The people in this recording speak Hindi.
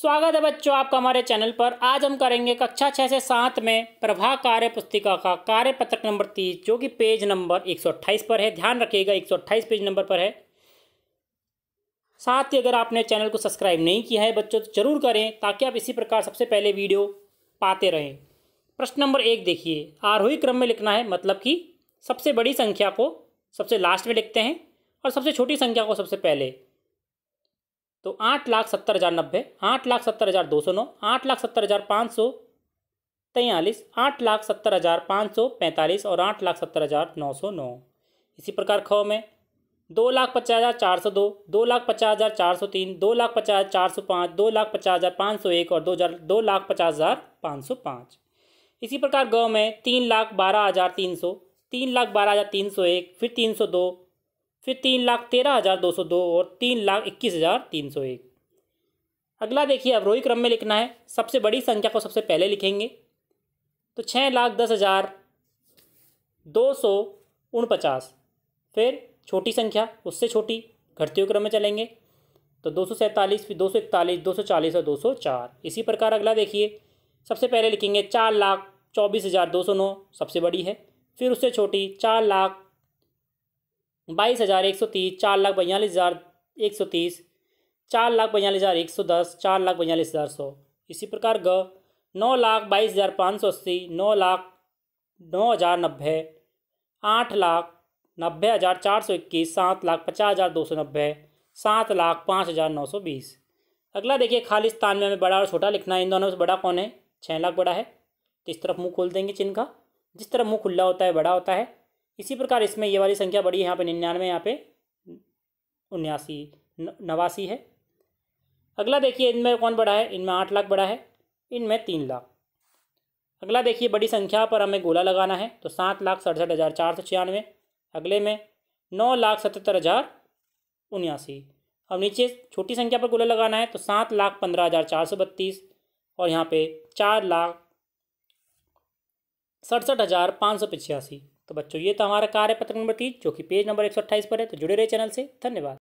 स्वागत है बच्चों आपका हमारे चैनल पर आज हम करेंगे कक्षा छः से सात में प्रभा कार्य पुस्तिका का कार्य पत्रक नंबर तीस जो कि पेज नंबर एक सौ अट्ठाईस पर है ध्यान रखिएगा एक सौ अट्ठाईस पेज नंबर पर है साथ ही अगर आपने चैनल को सब्सक्राइब नहीं किया है बच्चों तो जरूर करें ताकि आप इसी प्रकार सबसे पहले वीडियो पाते रहें प्रश्न नंबर एक देखिए आरोही क्रम में लिखना है मतलब कि सबसे बड़ी संख्या को सबसे लास्ट में लिखते हैं और सबसे छोटी संख्या को सबसे पहले तो आठ लाख सत्तर हज़ार नब्बे आठ लाख सत्तर हज़ार दो सौ नौ आठ लाख सत्तर हज़ार पाँच सौ तैयलीस आठ लाख सत्तर हज़ार पाँच सौ पैंतालीस और आठ लाख सत्तर हज़ार नौ सौ नौ इसी प्रकार ख में दो लाख पचास हज़ार चार सौ दो दो लाख पचास हज़ार चार सौ तीन दो लाख पचास हज़ार चार सौ पाँच दो लाख पचास हज़ार पाँच सौ एक और दो हज़ार दो लाख पचास हज़ार पाँच सौ पाँच इसी प्रकार ग में तीन लाख बारह हज़ार तीन सौ तीन लाख बारह हज़ार तीन सौ एक फिर तीन सौ दो फिर तीन लाख तेरह हज़ार दो सौ दो और तीन लाख इक्कीस हज़ार तीन सौ एक अगला देखिए अवरोही क्रम में लिखना है सबसे बड़ी संख्या को सबसे पहले लिखेंगे तो छः लाख दस हज़ार दो सौ उनपचास फिर छोटी संख्या उससे छोटी घटते हुए क्रम में चलेंगे तो दो सौ सैंतालीस फिर दो सौ इकतालीस दो सौ चालीस और दो सौ चार इसी प्रकार अगला देखिए सबसे पहले लिखेंगे चार लाख चौबीस हज़ार दो सौ नौ सबसे बड़ी है फिर उससे छोटी चार लाख बाईस हज़ार एक सौ तीस चार लाख बयालीस हज़ार एक सौ तीस चार लाख बयालीस हज़ार एक सौ दस चार लाख बयालीस हज़ार सौ इसी प्रकार ग नौ लाख बाईस हज़ार पाँच सौ अस्सी नौ लाख नौ हज़ार नब्बे आठ लाख नब्बे हज़ार चार सौ इक्कीस सात लाख पचास हज़ार दो सौ नब्बे सात लाख पाँच हज़ार नौ सौ बीस अगला देखिए खालिस्तान में हमें बड़ा और छोटा लिखना है इन दोनों में से बड़ा कौन है छः लाख बड़ा है तो इस तरफ मुँह खोल देंगे चिन्ह का जिस तरफ मुँह खुला होता है बड़ा होता है इसी प्रकार इसमें ये वाली संख्या बड़ी है यहाँ पे निन्यानवे यहाँ पे उन्यासी नवासी है अगला देखिए इनमें कौन बड़ा है इनमें आठ लाख बड़ा है इनमें तीन लाख अगला देखिए बड़ी संख्या पर हमें गोला लगाना है तो सात लाख सड़सठ हज़ार चार सौ छियानवे अगले में नौ लाख सतहत्तर हज़ार उन्यासी अब नीचे छोटी संख्या पर गोला लगाना है तो सात लाख पंद्रह हज़ार चार सौ बत्तीस और यहाँ पे चार लाख सड़सठ हज़ार पाँच सौ पिछयासी तो बच्चों ये तो हमारा कार्य पत्र नंबर तीन जो कि पेज नंबर एक सौ अट्ठाईस पर है तो जुड़े रहे चैनल से धन्यवाद